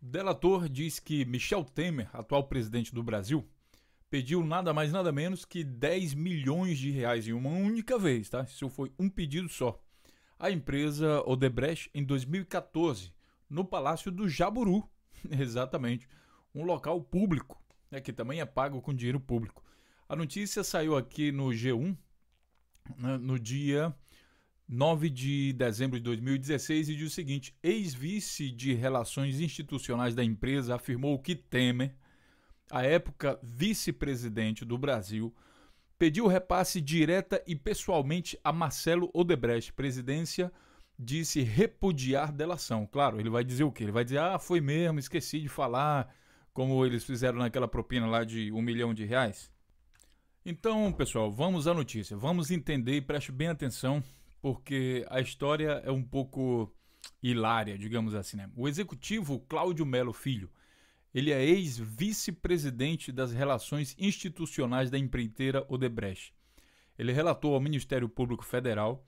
Delator diz que Michel Temer, atual presidente do Brasil, pediu nada mais nada menos que 10 milhões de reais em uma única vez, tá? Isso foi um pedido só. A empresa Odebrecht em 2014, no Palácio do Jaburu, exatamente, um local público, né, que também é pago com dinheiro público. A notícia saiu aqui no G1 né, no dia 9 de dezembro de 2016 e diz o seguinte: ex-vice de Relações Institucionais da empresa afirmou que Temer, à época vice-presidente do Brasil, pediu repasse direta e pessoalmente a Marcelo Odebrecht, presidência, disse repudiar delação. Claro, ele vai dizer o quê? Ele vai dizer: ah, foi mesmo, esqueci de falar, como eles fizeram naquela propina lá de um milhão de reais. Então, pessoal, vamos à notícia. Vamos entender e preste bem atenção porque a história é um pouco hilária, digamos assim. Né? O executivo Cláudio Melo Filho, ele é ex-vice-presidente das relações institucionais da empreiteira Odebrecht. Ele relatou ao Ministério Público Federal,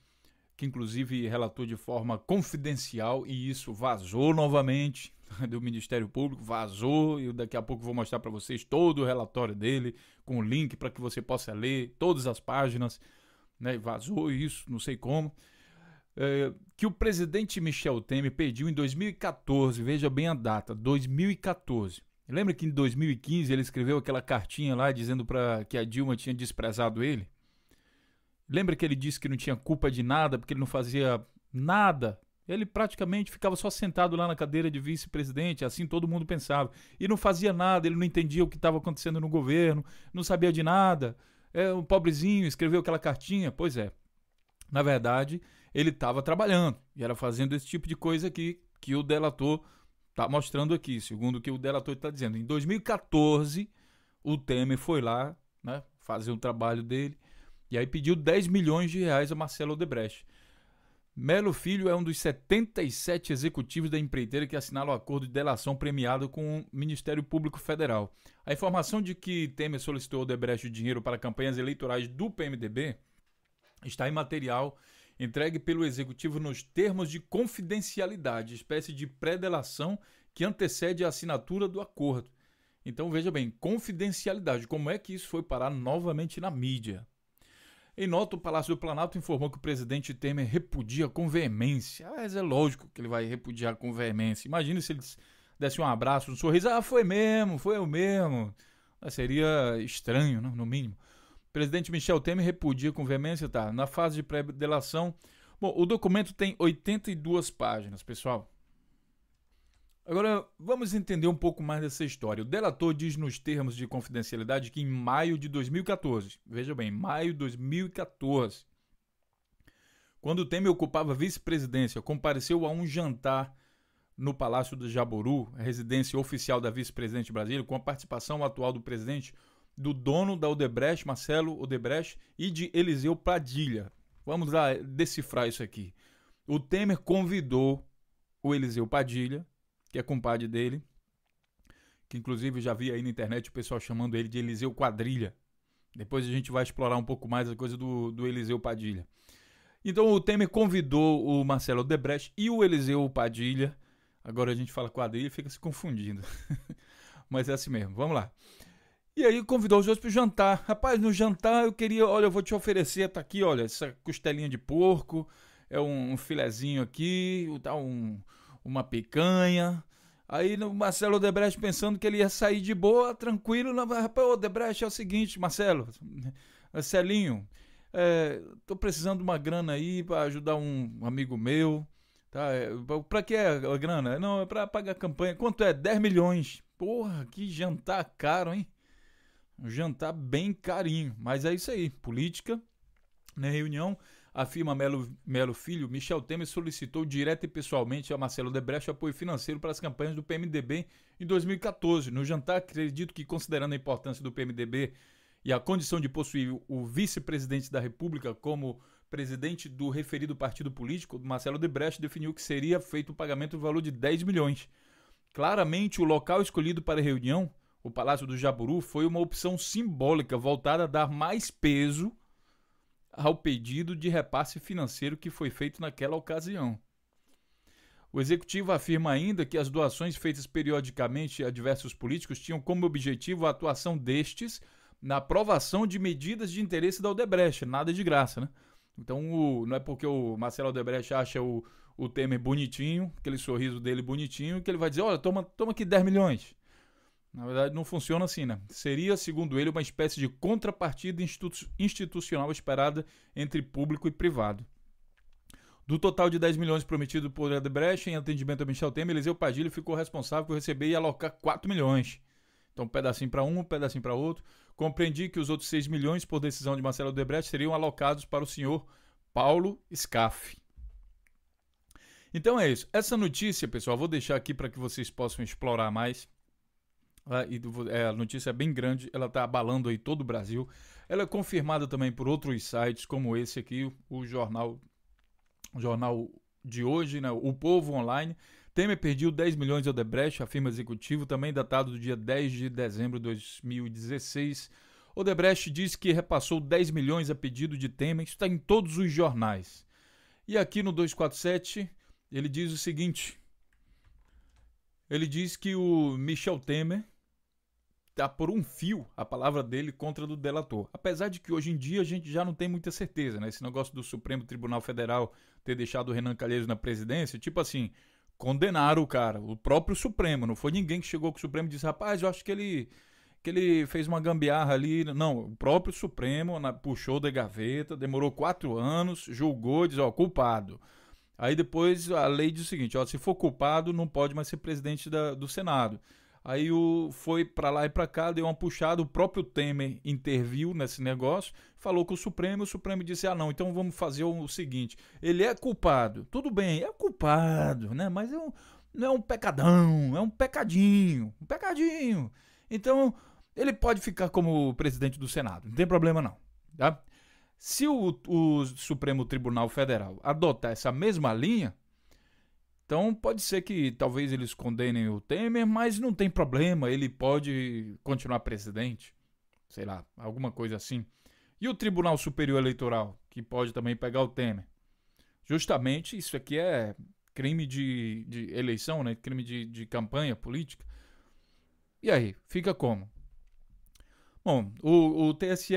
que inclusive relatou de forma confidencial e isso vazou novamente do Ministério Público, vazou e daqui a pouco vou mostrar para vocês todo o relatório dele com o link para que você possa ler todas as páginas né, vazou isso, não sei como, é, que o presidente Michel Temer pediu em 2014, veja bem a data, 2014. Lembra que em 2015 ele escreveu aquela cartinha lá dizendo para que a Dilma tinha desprezado ele? Lembra que ele disse que não tinha culpa de nada, porque ele não fazia nada ele praticamente ficava só sentado lá na cadeira de vice-presidente, assim todo mundo pensava. E não fazia nada, ele não entendia o que estava acontecendo no governo, não sabia de nada é um pobrezinho, escreveu aquela cartinha. Pois é. Na verdade, ele estava trabalhando e era fazendo esse tipo de coisa aqui que o delator está mostrando aqui, segundo o que o delator está dizendo. Em 2014, o Temer foi lá né, fazer o um trabalho dele e aí pediu 10 milhões de reais a Marcelo Odebrecht. Melo Filho é um dos 77 executivos da empreiteira que assinaram o acordo de delação premiado com o Ministério Público Federal. A informação de que Temer solicitou ao Debrecht o dinheiro para campanhas eleitorais do PMDB está em material entregue pelo executivo nos termos de confidencialidade, espécie de pré-delação que antecede a assinatura do acordo. Então veja bem, confidencialidade, como é que isso foi parar novamente na mídia? Em nota, o Palácio do Planalto informou que o presidente Temer repudia com veemência. Mas é lógico que ele vai repudiar com veemência. Imagina se ele desse um abraço, um sorriso. Ah, foi mesmo, foi eu mesmo. seria estranho, né? no mínimo. O presidente Michel Temer repudia com veemência, tá? Na fase de pré-delação. Bom, o documento tem 82 páginas, pessoal. Agora, vamos entender um pouco mais dessa história. O delator diz nos termos de confidencialidade que em maio de 2014, veja bem, maio de 2014, quando o Temer ocupava a vice-presidência, compareceu a um jantar no Palácio do Jaburu, residência oficial da vice-presidente Brasília, com a participação atual do presidente do dono da Odebrecht, Marcelo Odebrecht, e de Eliseu Padilha. Vamos lá decifrar isso aqui. O Temer convidou o Eliseu Padilha que é compadre dele, que inclusive já vi aí na internet o pessoal chamando ele de Eliseu Quadrilha. Depois a gente vai explorar um pouco mais a coisa do, do Eliseu Padilha. Então o Temer convidou o Marcelo Debrecht e o Eliseu Padilha. Agora a gente fala quadrilha e fica se confundindo. Mas é assim mesmo, vamos lá. E aí convidou os dois para o jantar. Rapaz, no jantar eu queria, olha, eu vou te oferecer, tá aqui, olha, essa costelinha de porco, é um, um filezinho aqui, tá um, uma picanha. Aí o Marcelo Odebrecht pensando que ele ia sair de boa, tranquilo. Rapaz, Odebrecht, é o seguinte, Marcelo, Marcelinho, é, tô precisando de uma grana aí para ajudar um amigo meu. Tá, é, pra que é a grana? Não, é pra pagar a campanha. Quanto é? 10 milhões. Porra, que jantar caro, hein? Um jantar bem carinho. Mas é isso aí. Política, né? Reunião. Afirma Melo, Melo Filho, Michel Temer solicitou direto e pessoalmente a Marcelo Debrecht apoio financeiro para as campanhas do PMDB em 2014. No jantar, acredito que, considerando a importância do PMDB e a condição de possuir o vice-presidente da República como presidente do referido partido político, Marcelo Debrecht definiu que seria feito o um pagamento do valor de 10 milhões. Claramente, o local escolhido para a reunião, o Palácio do Jaburu, foi uma opção simbólica voltada a dar mais peso ao pedido de repasse financeiro que foi feito naquela ocasião. O executivo afirma ainda que as doações feitas periodicamente a diversos políticos tinham como objetivo a atuação destes na aprovação de medidas de interesse da Odebrecht, nada de graça, né? Então, o, não é porque o Marcelo Odebrecht acha o, o Temer bonitinho, aquele sorriso dele bonitinho, que ele vai dizer: olha, toma, toma aqui 10 milhões. Na verdade, não funciona assim, né? Seria, segundo ele, uma espécie de contrapartida institucional esperada entre público e privado. Do total de 10 milhões prometido por Adebrecht em atendimento a Michel Temer, Eliseu Padilha ficou responsável por receber e alocar 4 milhões. Então, um pedacinho para um, um pedacinho para outro. Compreendi que os outros 6 milhões, por decisão de Marcelo Adebrecht, seriam alocados para o senhor Paulo Scaff. Então é isso. Essa notícia, pessoal, vou deixar aqui para que vocês possam explorar mais. Né? e é, a notícia é bem grande, ela está abalando aí todo o Brasil. Ela é confirmada também por outros sites, como esse aqui, o jornal, o jornal de hoje, né, o Povo Online. Temer perdeu 10 milhões de Odebrecht, afirma executivo, também datado do dia 10 de dezembro de 2016. Odebrecht diz que repassou 10 milhões a pedido de Temer, isso está em todos os jornais. E aqui no 247, ele diz o seguinte: ele diz que o Michel Temer tá por um fio a palavra dele contra a do delator. Apesar de que hoje em dia a gente já não tem muita certeza, né? Esse negócio do Supremo Tribunal Federal ter deixado o Renan Calheiros na presidência, tipo assim, condenaram o cara, o próprio Supremo, não foi ninguém que chegou com o Supremo e disse: "Rapaz, eu acho que ele que ele fez uma gambiarra ali. Não, o próprio Supremo na, puxou da gaveta, demorou quatro anos, julgou, diz, ó, culpado. Aí depois a lei diz o seguinte, ó, se for culpado, não pode mais ser presidente da, do Senado. Aí o, foi para lá e para cá, deu uma puxada. O próprio Temer interviu nesse negócio, falou com o Supremo. O Supremo disse: ah, não, então vamos fazer o seguinte: ele é culpado. Tudo bem, é culpado, né? Mas é um, não é um pecadão, é um pecadinho, um pecadinho. Então ele pode ficar como presidente do Senado, não tem problema não. Tá? Se o, o Supremo Tribunal Federal adotar essa mesma linha, então pode ser que talvez eles condenem o Temer, mas não tem problema, ele pode continuar presidente. Sei lá, alguma coisa assim. E o Tribunal Superior Eleitoral, que pode também pegar o Temer. Justamente isso aqui é crime de, de eleição, né? crime de, de campanha política. E aí, fica como? Bom, o, o TSE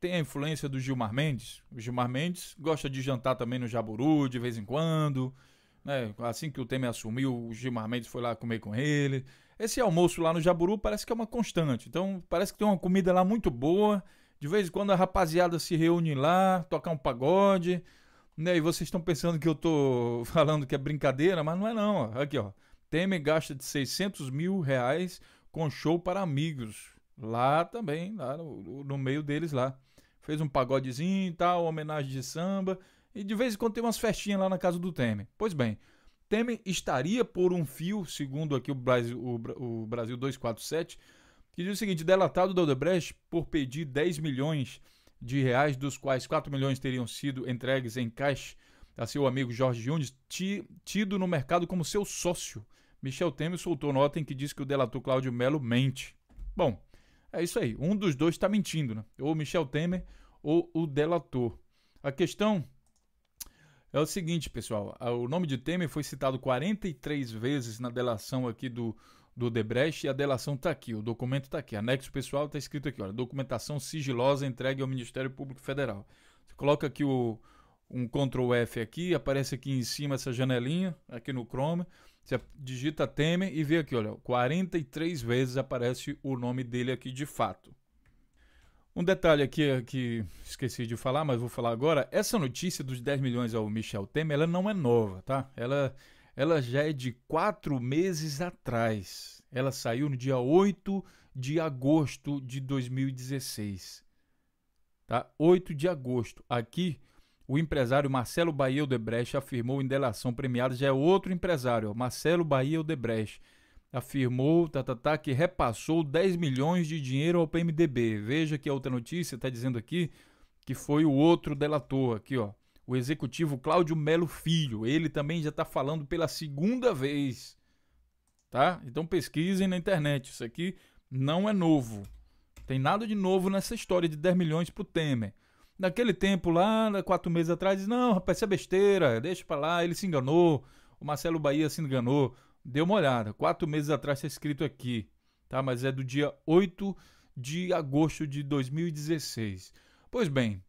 tem a influência do Gilmar Mendes. O Gilmar Mendes gosta de jantar também no Jaburu de vez em quando. Né? Assim que o Temer assumiu, o Gilmar Mendes foi lá comer com ele. Esse almoço lá no Jaburu parece que é uma constante. Então, parece que tem uma comida lá muito boa. De vez em quando a rapaziada se reúne lá, tocar um pagode. Né? E vocês estão pensando que eu tô falando que é brincadeira, mas não é não. Aqui, ó. Temer gasta de 600 mil reais com show para amigos. Lá também, lá no, no meio deles lá. Fez um pagodezinho e tal, homenagem de samba. E de vez em quando tem umas festinhas lá na casa do Temer. Pois bem, Temer estaria por um fio, segundo aqui o Brasil, o, o Brasil 247, que diz o seguinte: delatado da Odebrecht por pedir 10 milhões de reais, dos quais 4 milhões teriam sido entregues em caixa a seu amigo Jorge Yunes, tido no mercado como seu sócio. Michel Temer soltou nota em que diz que o delator Cláudio Melo mente. Bom, é isso aí. Um dos dois está mentindo, né? Ou Michel Temer ou o delator. A questão é o seguinte, pessoal, o nome de Temer foi citado 43 vezes na delação aqui do, do Debrecht e a delação está aqui, o documento está aqui, anexo pessoal está escrito aqui, olha, documentação sigilosa entregue ao Ministério Público Federal. Você coloca aqui o, um Ctrl F aqui, aparece aqui em cima essa janelinha, aqui no Chrome, você digita Temer e vê aqui, olha, 43 vezes aparece o nome dele aqui de fato. Um detalhe aqui eh, que esqueci de falar, mas vou falar agora. Essa notícia dos 10 milhões ao Michel Temer, ela não é nova, tá? Ela, ela já é de quatro meses atrás. Ela saiu no dia 8 de agosto de 2016. Tá? 8 de agosto. Aqui, o empresário Marcelo Bahia Odebrecht afirmou em delação premiada, já é outro empresário, Marcelo Bahia Odebrecht afirmou tá, tá, tá, que repassou 10 milhões de dinheiro ao PMDB. Veja que a outra notícia está dizendo aqui que foi o outro delator aqui, ó. O executivo Cláudio Melo Filho, ele também já está falando pela segunda vez, tá? Então pesquisem na internet, isso aqui não é novo. Tem nada de novo nessa história de 10 milhões pro Temer. Naquele tempo lá, né, quatro meses atrás, não, rapaz, isso é besteira, deixa para lá, ele se enganou, o Marcelo Bahia se enganou, Dê uma olhada. Quatro meses atrás está escrito aqui, tá? Mas é do dia 8 de agosto de 2016. Pois bem,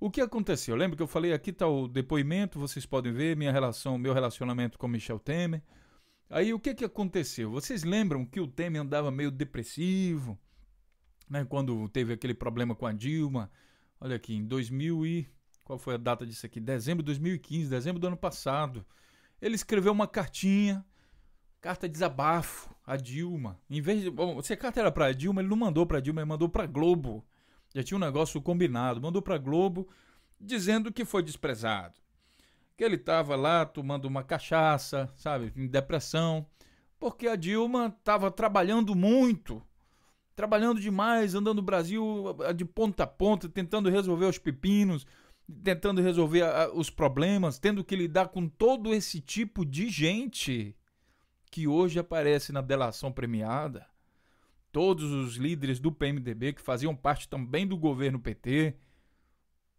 o que aconteceu? Lembra que eu falei aqui está o depoimento, vocês podem ver minha relação, meu relacionamento com Michel Temer. Aí o que, que aconteceu? Vocês lembram que o Temer andava meio depressivo, né? Quando teve aquele problema com a Dilma. Olha aqui, em 2000 e qual foi a data disso aqui? Dezembro de 2015, dezembro do ano passado. Ele escreveu uma cartinha Carta desabafo a Dilma. Em vez de. Bom, se a carta era para Dilma, ele não mandou para Dilma, ele mandou para Globo. Já tinha um negócio combinado. Mandou para Globo dizendo que foi desprezado. Que ele tava lá tomando uma cachaça, sabe? Em depressão. Porque a Dilma tava trabalhando muito trabalhando demais, andando no Brasil de ponta a ponta, tentando resolver os pepinos, tentando resolver os problemas, tendo que lidar com todo esse tipo de gente que hoje aparece na delação premiada, todos os líderes do PMDB que faziam parte também do governo PT,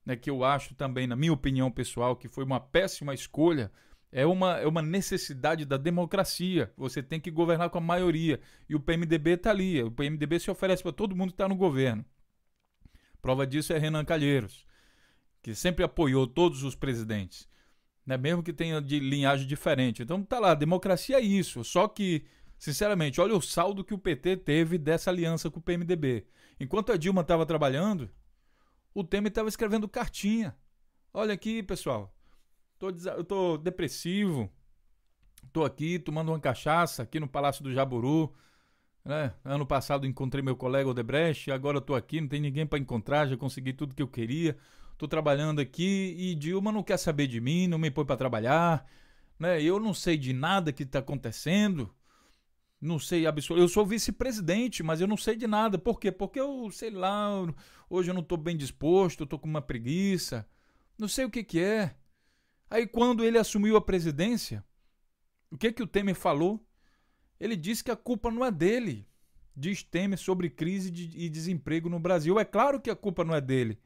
né, que eu acho também, na minha opinião pessoal, que foi uma péssima escolha, é uma, é uma necessidade da democracia. Você tem que governar com a maioria. E o PMDB está ali. O PMDB se oferece para todo mundo que está no governo. Prova disso é Renan Calheiros, que sempre apoiou todos os presidentes né? mesmo que tenha de linhagem diferente. Então tá lá, democracia é isso. Só que, sinceramente, olha o saldo que o PT teve dessa aliança com o PMDB. Enquanto a Dilma estava trabalhando, o Temer estava escrevendo cartinha. Olha aqui, pessoal, tô, eu tô depressivo, tô aqui tomando uma cachaça aqui no Palácio do Jaburu. Né? Ano passado encontrei meu colega Odebrecht, agora estou aqui, não tem ninguém para encontrar, já consegui tudo que eu queria tô trabalhando aqui e Dilma não quer saber de mim, não me põe para trabalhar, né? Eu não sei de nada que está acontecendo. Não sei absolutamente. Eu sou vice-presidente, mas eu não sei de nada. Por quê? Porque eu, sei lá, hoje eu não estou bem disposto, eu estou com uma preguiça. Não sei o que, que é. Aí quando ele assumiu a presidência, o que que o Temer falou? Ele disse que a culpa não é dele. Diz Temer sobre crise de, e desemprego no Brasil. É claro que a culpa não é dele.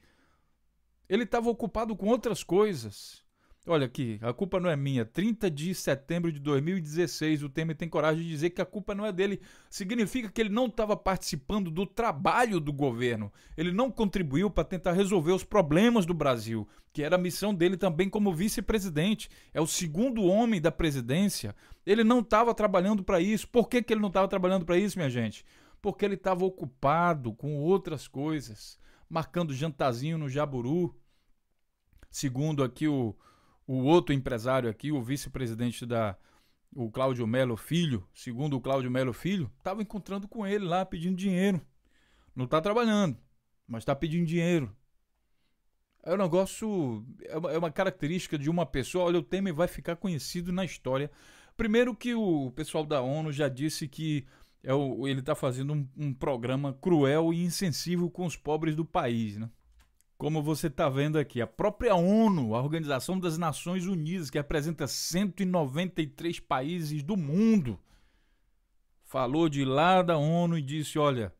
Ele estava ocupado com outras coisas. Olha aqui, a culpa não é minha. 30 de setembro de 2016, o Temer tem coragem de dizer que a culpa não é dele. Significa que ele não estava participando do trabalho do governo. Ele não contribuiu para tentar resolver os problemas do Brasil, que era a missão dele também como vice-presidente. É o segundo homem da presidência. Ele não estava trabalhando para isso. Por que, que ele não estava trabalhando para isso, minha gente? Porque ele estava ocupado com outras coisas, marcando jantazinho no Jaburu Segundo aqui o, o outro empresário aqui, o vice-presidente da o Cláudio Melo Filho, segundo o Cláudio Melo Filho, estava encontrando com ele lá pedindo dinheiro. Não está trabalhando, mas está pedindo dinheiro. É um negócio, é, é uma, característica de uma pessoa. Olha, o Temer vai ficar conhecido na história. Primeiro que o pessoal da ONU já disse que é o, ele está fazendo um, um, programa cruel e insensível com os pobres do país, né? Como você está vendo aqui, a própria ONU, a Organização das Nações Unidas, que representa 193 países do mundo, falou de lá da ONU e disse: olha,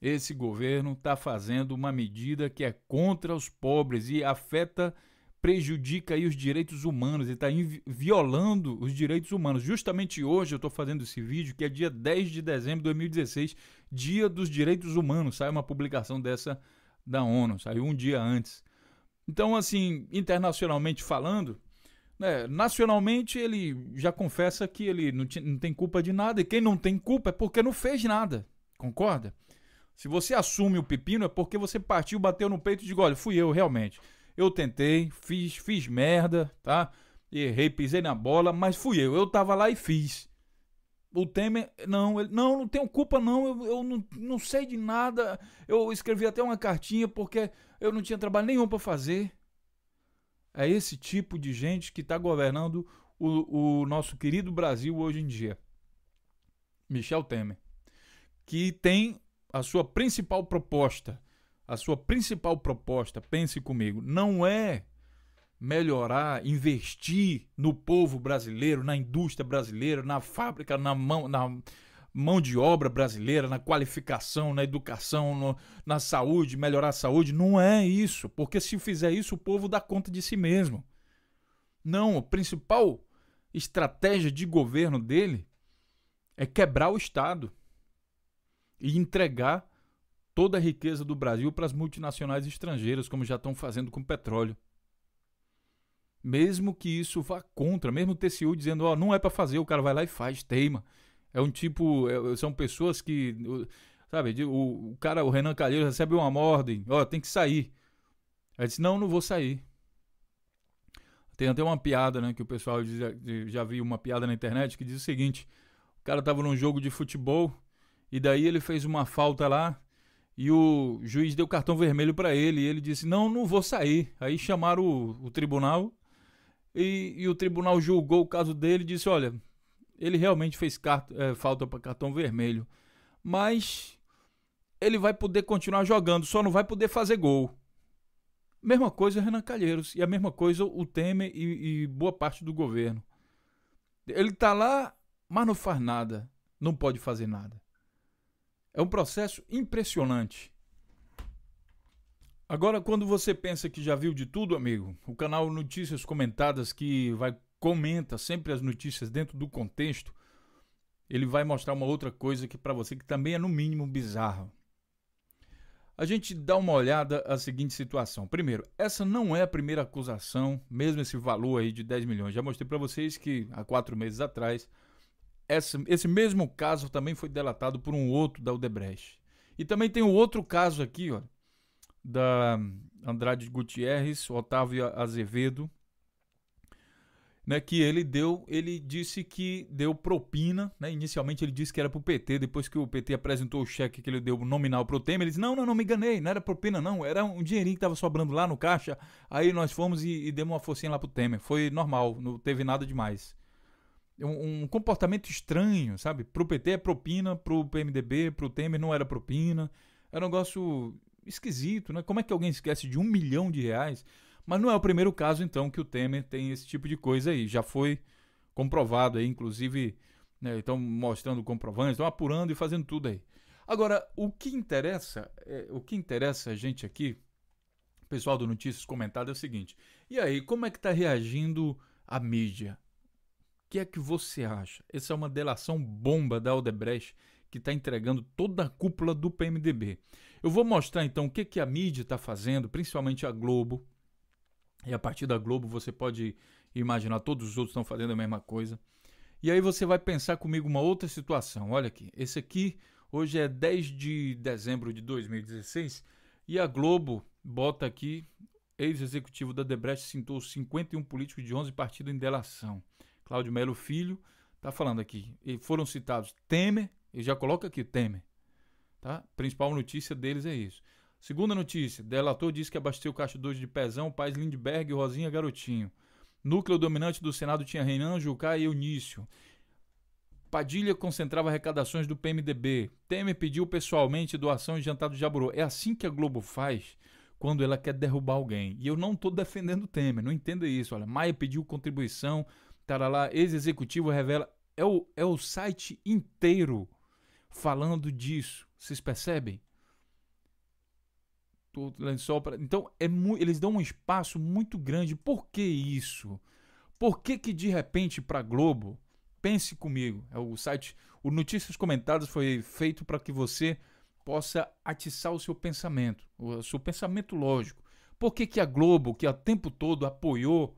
esse governo está fazendo uma medida que é contra os pobres e afeta, prejudica aí os direitos humanos e está violando os direitos humanos. Justamente hoje eu estou fazendo esse vídeo, que é dia 10 de dezembro de 2016, dia dos direitos humanos. Sai uma publicação dessa da ONU, saiu um dia antes. Então, assim, internacionalmente falando, né, nacionalmente ele já confessa que ele não, não tem culpa de nada, e quem não tem culpa é porque não fez nada, concorda? Se você assume o pepino é porque você partiu, bateu no peito e diz, olha, fui eu realmente. Eu tentei, fiz, fiz merda, tá? Errei, pisei na bola, mas fui eu. Eu tava lá e fiz. O Temer, não, ele, não, não tenho culpa, não, eu, eu não, não sei de nada. Eu escrevi até uma cartinha porque eu não tinha trabalho nenhum para fazer. É esse tipo de gente que está governando o, o nosso querido Brasil hoje em dia. Michel Temer, que tem a sua principal proposta, a sua principal proposta, pense comigo, não é melhorar, investir no povo brasileiro, na indústria brasileira, na fábrica, na mão, na mão de obra brasileira, na qualificação, na educação, no, na saúde, melhorar a saúde. Não é isso, porque se fizer isso, o povo dá conta de si mesmo. Não, a principal estratégia de governo dele é quebrar o Estado e entregar toda a riqueza do Brasil para as multinacionais estrangeiras, como já estão fazendo com o petróleo. Mesmo que isso vá contra, mesmo o TCU dizendo, ó, oh, não é para fazer, o cara vai lá e faz, teima. É um tipo, é, é são pessoas que, sabe, o, o cara, o Renan Calheiros recebe uma ordem, ó, oh, tem que sair. Aí disse, não, não vou sair. Tem até uma piada, né, que o pessoal já, já viu uma piada na internet que diz o seguinte, o cara tava num jogo de futebol e daí ele fez uma falta lá, e o juiz deu cartão vermelho para ele e ele disse: Não, não vou sair. Aí chamaram o, o, tribunal e, e o tribunal julgou o caso dele e disse: olha, ele realmente fez carto, é, falta para cartão vermelho, mas ele vai poder continuar jogando, só não vai poder fazer gol. Mesma coisa Renan Calheiros e a mesma coisa o Temer e, e boa parte do governo. Ele está lá, mas não faz nada, não pode fazer nada. É um processo impressionante. Agora, quando você pensa que já viu de tudo, amigo, o canal Notícias Comentadas, que vai comenta sempre as notícias dentro do contexto, ele vai mostrar uma outra coisa que para você que também é no mínimo bizarro. A gente dá uma olhada à seguinte situação. Primeiro, essa não é a primeira acusação, mesmo esse valor aí de 10 milhões. Já mostrei para vocês que há quatro meses atrás, essa, esse mesmo caso também foi delatado por um outro da Odebrecht. E também tem um outro caso aqui, olha da Andrade Gutierrez, Otávio Azevedo, né, que ele deu, ele disse que deu propina, né, inicialmente ele disse que era para o PT, depois que o PT apresentou o cheque que ele deu nominal para o Temer, ele disse, não, não, não me enganei, não era propina não, era um dinheirinho que estava sobrando lá no caixa, aí nós fomos e, e demos uma forcinha lá para o Temer, foi normal, não teve nada demais. Um, um comportamento estranho, sabe, para o PT é propina, para o PMDB, para o Temer não era propina, era um negócio esquisito, né? Como é que alguém esquece de um milhão de reais? Mas não é o primeiro caso, então, que o Temer tem esse tipo de coisa aí. Já foi comprovado aí, inclusive, né, estão mostrando comprovantes, estão apurando e fazendo tudo aí. Agora, o que interessa, é, o que interessa a gente aqui, pessoal do Notícias Comentado, é o seguinte. E aí, como é que está reagindo a mídia? O que é que você acha? Essa é uma delação bomba da Aldebrecht que está entregando toda a cúpula do PMDB. Eu vou mostrar então o que, que a mídia está fazendo, principalmente a Globo. E a partir da Globo você pode imaginar, todos os outros estão fazendo a mesma coisa. E aí você vai pensar comigo uma outra situação. Olha aqui, esse aqui hoje é 10 de dezembro de 2016 e a Globo bota aqui ex-executivo da Debrecht citou 51 políticos de 11 partidos em delação. Cláudio Melo Filho está falando aqui. E foram citados Temer, e já coloca aqui Temer, Tá? Principal notícia deles é isso. Segunda notícia: delator diz que abasteceu Caixa 2 de Pezão, Pais Lindbergh e Rosinha Garotinho. Núcleo dominante do Senado tinha Renan, Jucá e Eunício. Padilha concentrava arrecadações do PMDB. Temer pediu pessoalmente doação e jantar do Jaburu. É assim que a Globo faz quando ela quer derrubar alguém. E eu não estou defendendo Temer, não entenda isso. Olha, Maia pediu contribuição, lá, ex-executivo revela. É o, é o site inteiro falando disso. Vocês percebem? Pra... Então, é mu... eles dão um espaço muito grande. Por que isso? Por que, que de repente para Globo? Pense comigo. É o site, o Notícias Comentadas foi feito para que você possa atiçar o seu pensamento, o seu pensamento lógico. Por que, que a Globo, que a tempo todo apoiou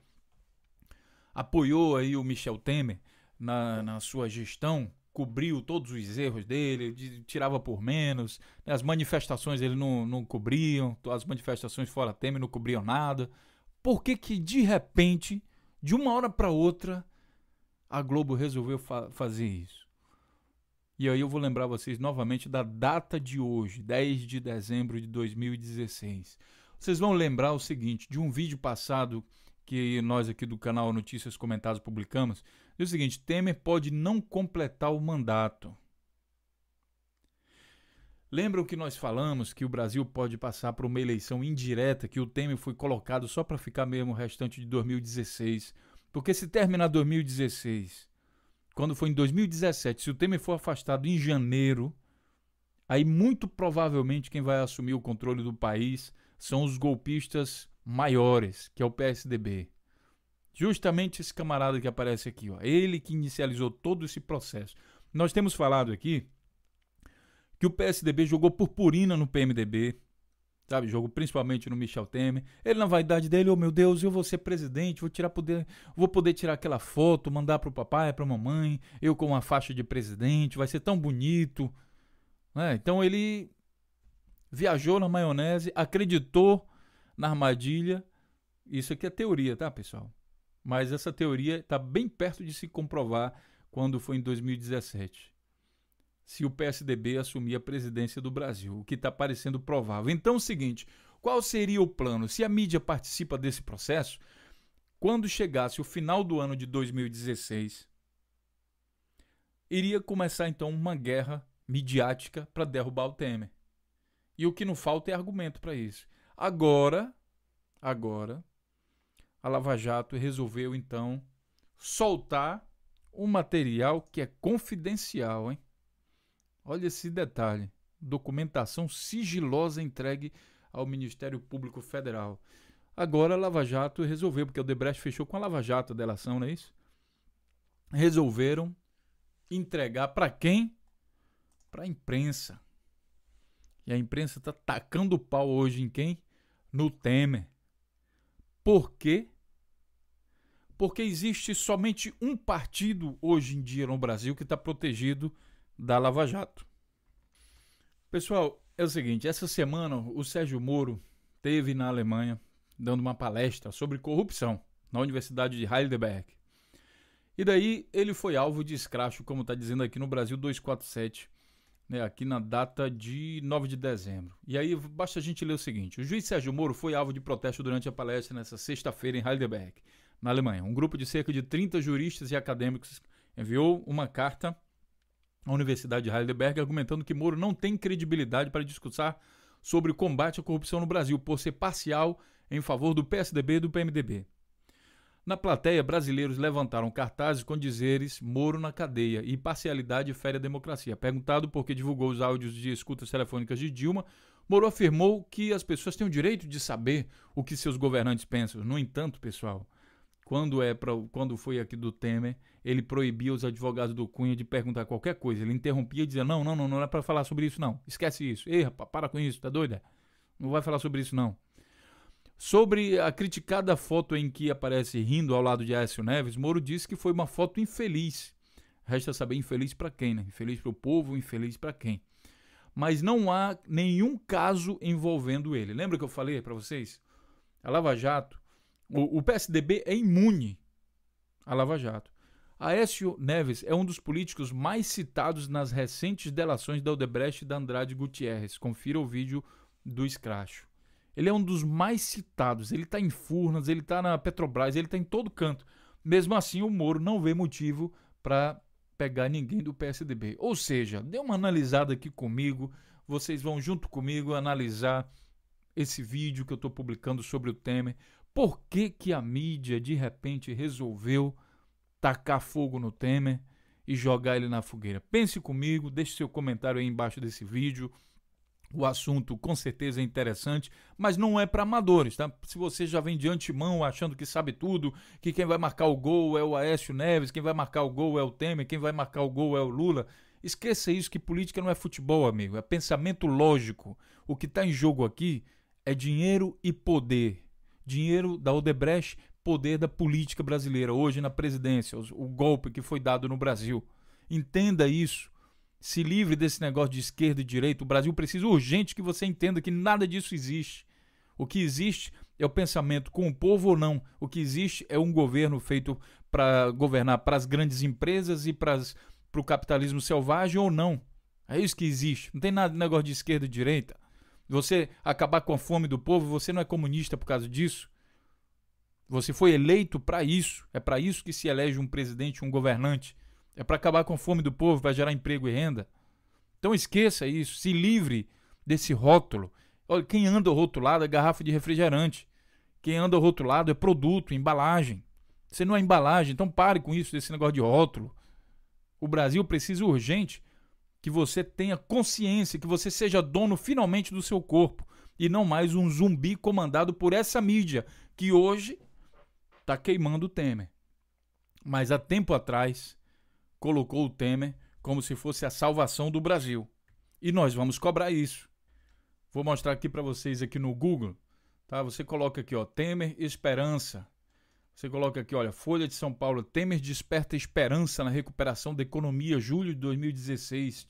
apoiou aí o Michel Temer na, na sua gestão, cobriu todos os erros dele, de, tirava por menos, né? as manifestações ele não, não cobriam, as manifestações fora Temer não cobriam nada. Por que que de repente, de uma hora para outra, a Globo resolveu fa fazer isso? E aí eu vou lembrar vocês novamente da data de hoje, 10 de dezembro de 2016. Vocês vão lembrar o seguinte, de um vídeo passado que nós aqui do canal Notícias Comentadas publicamos, Diz o seguinte: Temer pode não completar o mandato. Lembram que nós falamos que o Brasil pode passar por uma eleição indireta, que o Temer foi colocado só para ficar mesmo o restante de 2016. Porque se terminar 2016, quando foi em 2017, se o Temer for afastado em janeiro, aí muito provavelmente quem vai assumir o controle do país são os golpistas maiores, que é o PSDB. Justamente esse camarada que aparece aqui, ó, ele que inicializou todo esse processo. Nós temos falado aqui que o PSDB jogou purpurina no PMDB, sabe? Jogou principalmente no Michel Temer. Ele na vaidade dele, oh meu Deus, eu vou ser presidente, vou tirar poder, vou poder tirar aquela foto, mandar para o papai, para a mamãe, eu com uma faixa de presidente, vai ser tão bonito. Né? então ele viajou na maionese, acreditou na armadilha. Isso aqui é teoria, tá, pessoal? mas essa teoria está bem perto de se comprovar quando foi em 2017, se o PSDB assumir a presidência do Brasil, o que está parecendo provável. Então, é o seguinte: qual seria o plano? Se a mídia participa desse processo, quando chegasse o final do ano de 2016, iria começar então uma guerra midiática para derrubar o Temer. E o que não falta é argumento para isso. Agora, agora, a Lava Jato resolveu então soltar o material que é confidencial, hein? Olha esse detalhe. Documentação sigilosa entregue ao Ministério Público Federal. Agora a Lava Jato resolveu, porque o Debrecht fechou com a Lava Jato a delação, não é isso? Resolveram entregar para quem? Para a imprensa. E a imprensa está tacando pau hoje em quem? No Temer. Por quê? porque existe somente um partido hoje em dia no Brasil que está protegido da Lava Jato. Pessoal, é o seguinte: essa semana o Sérgio Moro teve na Alemanha dando uma palestra sobre corrupção na Universidade de Heidelberg. E daí ele foi alvo de escracho, como está dizendo aqui no Brasil 247, né, aqui na data de 9 de dezembro. E aí basta a gente ler o seguinte: o juiz Sérgio Moro foi alvo de protesto durante a palestra nessa sexta-feira em Heidelberg na Alemanha. Um grupo de cerca de 30 juristas e acadêmicos enviou uma carta à Universidade de Heidelberg argumentando que Moro não tem credibilidade para discursar sobre o combate à corrupção no Brasil por ser parcial em favor do PSDB e do PMDB. Na plateia, brasileiros levantaram cartazes com dizeres Moro na cadeia e parcialidade fere a democracia. Perguntado por que divulgou os áudios de escutas telefônicas de Dilma, Moro afirmou que as pessoas têm o direito de saber o que seus governantes pensam. No entanto, pessoal, quando é pra, quando foi aqui do Temer, ele proibia os advogados do Cunha de perguntar qualquer coisa. Ele interrompia e dizia: "Não, não, não, não é para falar sobre isso não. Esquece isso. Ei, rapaz, para com isso, tá doida? Não vai falar sobre isso não." Sobre a criticada foto em que aparece rindo ao lado de Aécio Neves, Moro disse que foi uma foto infeliz. Resta saber infeliz para quem, né? Infeliz para o povo, infeliz para quem. Mas não há nenhum caso envolvendo ele. Lembra que eu falei para vocês? A Lava Jato o, o PSDB é imune à Lava Jato. Aécio Neves é um dos políticos mais citados nas recentes delações da Odebrecht e da Andrade Gutierrez. Confira o vídeo do escracho. Ele é um dos mais citados. Ele está em Furnas, ele está na Petrobras, ele está em todo canto. Mesmo assim, o Moro não vê motivo para pegar ninguém do PSDB. Ou seja, dê uma analisada aqui comigo. Vocês vão junto comigo analisar esse vídeo que eu estou publicando sobre o Temer, por que, que a mídia de repente resolveu tacar fogo no Temer e jogar ele na fogueira? Pense comigo, deixe seu comentário aí embaixo desse vídeo. O assunto com certeza é interessante, mas não é para amadores, tá? Se você já vem de antemão achando que sabe tudo, que quem vai marcar o gol é o Aécio Neves, quem vai marcar o gol é o Temer, quem vai marcar o gol é o Lula, esqueça isso que política não é futebol, amigo, é pensamento lógico. O que está em jogo aqui é dinheiro e poder dinheiro da Odebrecht, poder da política brasileira, hoje na presidência, o golpe que foi dado no Brasil. Entenda isso. Se livre desse negócio de esquerda e direita. O Brasil precisa urgente que você entenda que nada disso existe. O que existe é o pensamento com o povo ou não. O que existe é um governo feito para governar para as grandes empresas e para o capitalismo selvagem ou não. É isso que existe. Não tem nada de negócio de esquerda e direita você acabar com a fome do povo, você não é comunista por causa disso. Você foi eleito para isso. É para isso que se elege um presidente, um governante. É para acabar com a fome do povo, para gerar emprego e renda. Então esqueça isso, se livre desse rótulo. Olha, quem anda rotulado é garrafa de refrigerante. Quem anda rotulado é produto, embalagem. Você não é embalagem, então pare com isso, desse negócio de rótulo. O Brasil precisa urgente que você tenha consciência, que você seja dono finalmente do seu corpo e não mais um zumbi comandado por essa mídia que hoje está queimando o Temer. Mas há tempo atrás colocou o Temer como se fosse a salvação do Brasil. E nós vamos cobrar isso. Vou mostrar aqui para vocês aqui no Google, tá? Você coloca aqui, ó, Temer Esperança. Você coloca aqui, olha, Folha de São Paulo, Temer desperta esperança na recuperação da economia, julho de 2016,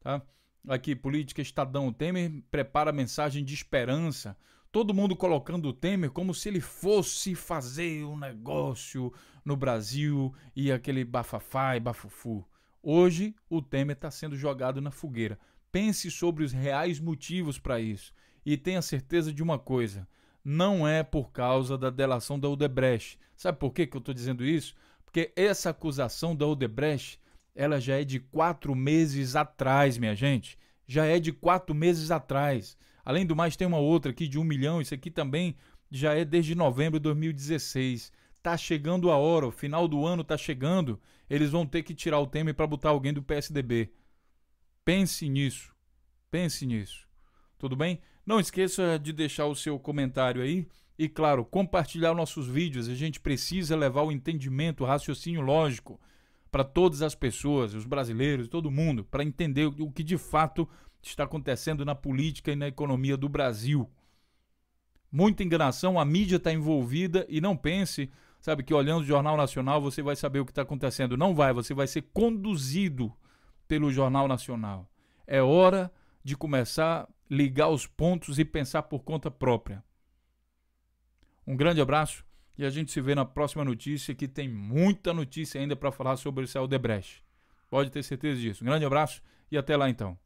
tá? Aqui, política Estadão, Temer prepara mensagem de esperança. Todo mundo colocando o Temer como se ele fosse fazer um negócio no Brasil e aquele bafafá e bafufu. Hoje, o Temer está sendo jogado na fogueira. Pense sobre os reais motivos para isso e tenha certeza de uma coisa: não é por causa da delação da Odebrecht. Sabe por que, que eu estou dizendo isso? Porque essa acusação da Odebrecht ela já é de quatro meses atrás, minha gente. Já é de quatro meses atrás. Além do mais, tem uma outra aqui de um milhão. Isso aqui também já é desde novembro de 2016. Tá chegando a hora, o final do ano tá chegando. Eles vão ter que tirar o Temer para botar alguém do PSDB. Pense nisso. Pense nisso. Tudo bem? Não esqueça de deixar o seu comentário aí e, claro, compartilhar nossos vídeos. A gente precisa levar o entendimento, o raciocínio lógico para todas as pessoas, os brasileiros, todo mundo, para entender o que de fato está acontecendo na política e na economia do Brasil. Muita enganação, a mídia está envolvida e não pense, sabe, que olhando o Jornal Nacional você vai saber o que está acontecendo. Não vai, você vai ser conduzido pelo Jornal Nacional. É hora de começar ligar os pontos e pensar por conta própria. Um grande abraço e a gente se vê na próxima notícia, que tem muita notícia ainda para falar sobre o Céu Debreche. Pode ter certeza disso. Um grande abraço e até lá então.